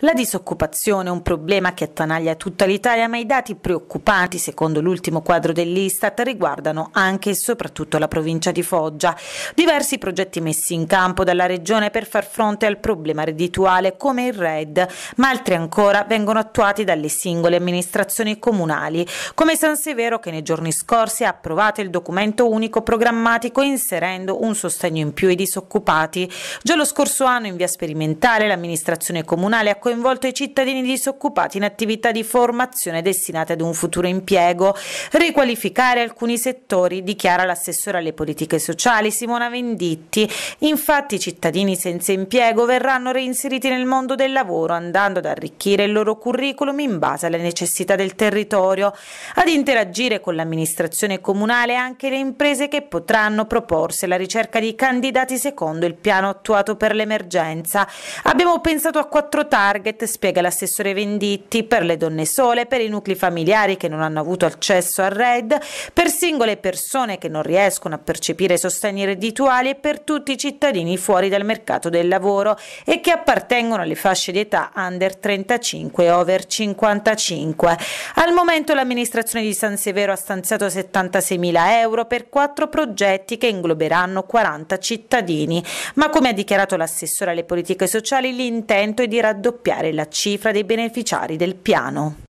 La disoccupazione è un problema che attanaglia tutta l'Italia, ma i dati preoccupanti, secondo l'ultimo quadro dell'Istat, riguardano anche e soprattutto la provincia di Foggia. Diversi progetti messi in campo dalla regione per far fronte al problema reddituale come il RED, ma altri ancora vengono attuati dalle singole amministrazioni comunali, come San Severo che nei giorni scorsi ha approvato il documento unico programmatico inserendo un sostegno in più ai disoccupati. Già lo scorso anno in via sperimentale l'amministrazione comunale ha coinvolto i cittadini disoccupati in attività di formazione destinate ad un futuro impiego, riqualificare alcuni settori, dichiara l'assessore alle politiche sociali Simona Venditti. Infatti i cittadini senza impiego verranno reinseriti nel mondo del lavoro andando ad arricchire il loro curriculum in base alle necessità del territorio, ad interagire con l'amministrazione comunale anche le imprese che potranno proporsi alla ricerca di candidati secondo il piano attuato per l'emergenza. Abbiamo pensato a quattro targhe target, spiega l'assessore Venditti, per le donne sole, per i nuclei familiari che non hanno avuto accesso al RED, per singole persone che non riescono a percepire sostegni reddituali e per tutti i cittadini fuori dal mercato del lavoro e che appartengono alle fasce di età under 35 e over 55. Al momento l'amministrazione di San Severo ha stanziato 76.000 euro per quattro progetti che ingloberanno 40 cittadini, ma come ha dichiarato l'assessore alle politiche sociali l'intento è di raddoppiare raddoppiare la cifra dei beneficiari del piano.